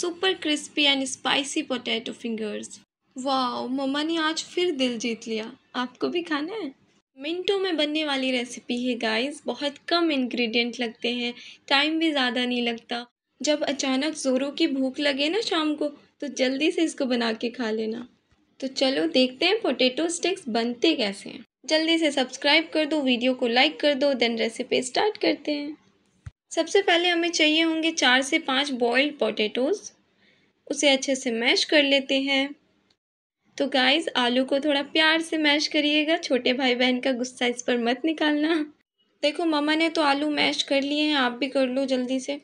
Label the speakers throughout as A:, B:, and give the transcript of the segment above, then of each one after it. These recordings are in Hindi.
A: super crispy and spicy potato fingers wow mumma ने आज फिर दिल जीत लिया आपको भी खाना है मिनटों में बनने वाली रेसिपी है गाइस बहुत कम इंग्रेडिएंट लगते हैं टाइम भी ज़्यादा नहीं लगता जब अचानक ज़ोरों की भूख लगे ना शाम को तो जल्दी से इसको बना के खा लेना तो चलो देखते हैं पोटैटो स्टिक्स बनते कैसे हैं जल्दी से सब्सक्राइब कर दो वीडियो को लाइक कर दो देन रेसिपी स्टार्ट करते हैं सबसे पहले हमें चाहिए होंगे चार से पाँच बॉइल्ड पोटैटोज़ उसे अच्छे से मैश कर लेते हैं तो गाइस आलू को थोड़ा प्यार से मैश करिएगा छोटे भाई बहन का गुस्सा इस पर मत निकालना देखो मामा ने तो आलू मैश कर लिए हैं आप भी कर लो जल्दी से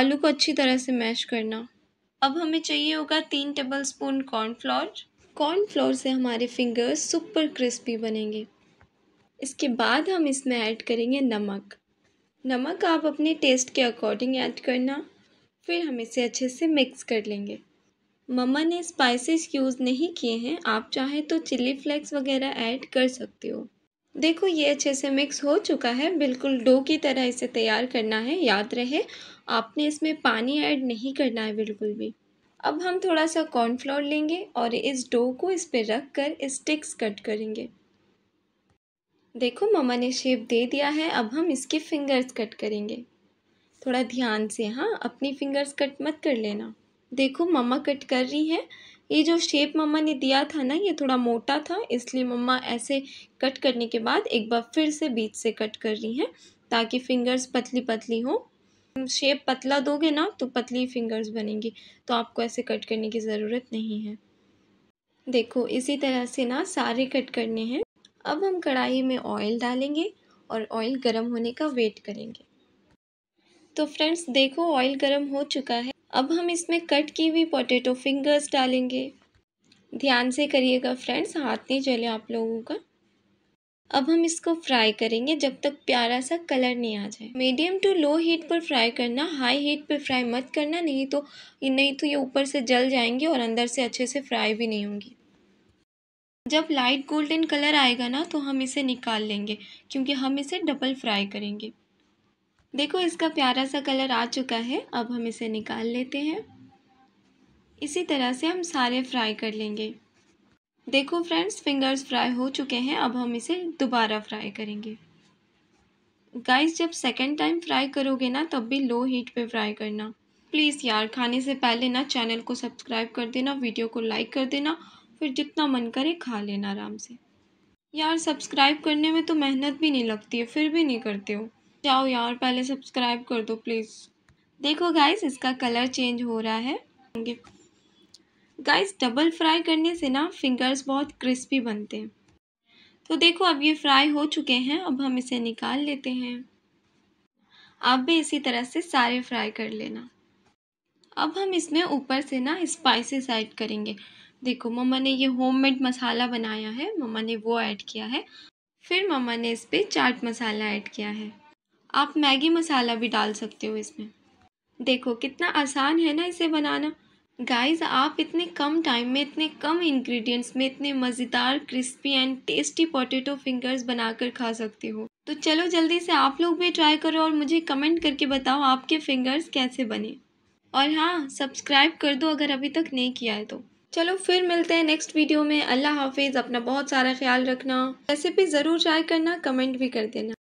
A: आलू को अच्छी तरह से मैश करना अब हमें चाहिए होगा तीन टेबल स्पून कॉर्नफ्लोर कॉर्नफ्लोर से हमारे फिंगर्स सुपर क्रिस्पी बनेंगे इसके बाद हम इसमें ऐड करेंगे नमक नमक आप अपने टेस्ट के अकॉर्डिंग ऐड करना फिर हम इसे अच्छे से मिक्स कर लेंगे मम्मा ने स्पाइसेस यूज़ नहीं किए हैं आप चाहे तो चिली फ्लेक्स वगैरह ऐड कर सकते हो देखो ये अच्छे से मिक्स हो चुका है बिल्कुल डो की तरह इसे तैयार करना है याद रहे आपने इसमें पानी ऐड नहीं करना है बिल्कुल भी अब हम थोड़ा सा कॉर्नफ्लोर लेंगे और इस डो को इस पर रख कर स्टिक्स कट करेंगे देखो मम्मा ने शेप दे दिया है अब हम इसके फिंगर्स कट करेंगे थोड़ा ध्यान से हाँ अपनी फिंगर्स कट मत कर लेना देखो मम्मा कट कर रही हैं ये जो शेप मम्मा ने दिया था ना ये थोड़ा मोटा था इसलिए मम्मा ऐसे कट करने के बाद एक बार फिर से बीच से कट कर रही हैं ताकि फिंगर्स पतली पतली हो शेप पतला दोगे ना तो पतली फिंगर्स बनेंगी तो आपको ऐसे कट करने की ज़रूरत नहीं है देखो इसी तरह से ना सारे कट करने हैं अब हम कढ़ाई में ऑयल डालेंगे और ऑयल गर्म होने का वेट करेंगे तो फ्रेंड्स देखो ऑयल गर्म हो चुका है अब हम इसमें कट की हुई पोटैटो फिंगर्स डालेंगे ध्यान से करिएगा फ्रेंड्स हाथ नहीं जले आप लोगों का अब हम इसको फ्राई करेंगे जब तक प्यारा सा कलर नहीं आ जाए मीडियम टू लो हीट पर फ्राई करना हाई हीट पर फ्राई मत करना नहीं तो नहीं तो ये ऊपर से जल जाएंगे और अंदर से अच्छे से फ्राई भी नहीं होंगी जब लाइट गोल्डन कलर आएगा ना तो हम इसे निकाल लेंगे क्योंकि हम इसे डबल फ्राई करेंगे देखो इसका प्यारा सा कलर आ चुका है अब हम इसे निकाल लेते हैं इसी तरह से हम सारे फ्राई कर लेंगे देखो फ्रेंड्स फिंगर्स फ्राई हो चुके हैं अब हम इसे दोबारा फ्राई करेंगे गाइस जब सेकेंड टाइम फ्राई करोगे ना तब भी लो हीट पे फ्राई करना प्लीज़ यार खाने से पहले ना चैनल को सब्सक्राइब कर देना वीडियो को लाइक कर देना फिर जितना मन करे खा लेना आराम से यार सब्सक्राइब करने में तो मेहनत भी नहीं लगती है फिर भी नहीं करते हो जाओ यार पहले सब्सक्राइब कर दो प्लीज़ देखो गाइस इसका कलर चेंज हो रहा है गाइस डबल फ्राई करने से ना फिंगर्स बहुत क्रिस्पी बनते हैं तो देखो अब ये फ्राई हो चुके हैं अब हम इसे निकाल लेते हैं आप भी इसी तरह से सारे फ्राई कर लेना अब हम इसमें ऊपर से ना स्पाइसेस ऐड करेंगे देखो मम्मा ने ये होममेड मसाला बनाया है मम्मा ने वो ऐड किया है फिर मम्मा ने इस पर चाट मसाला ऐड किया है आप मैगी मसाला भी डाल सकते हो इसमें देखो कितना आसान है ना इसे बनाना गाइस आप इतने कम टाइम में इतने कम इंग्रेडिएंट्स में इतने मज़ेदार crispy and tasty potato fingers बनाकर खा सकते हो तो चलो जल्दी से आप लोग भी ट्राई करो और मुझे कमेंट करके बताओ आपके फिंगर्स कैसे बने और हाँ सब्सक्राइब कर दो अगर अभी तक नहीं किया है तो चलो फिर मिलते हैं नेक्स्ट वीडियो में अल्लाह हाफिज़ अपना बहुत सारा ख्याल रखना रेसिपी ज़रूर ट्राई करना कमेंट भी कर देना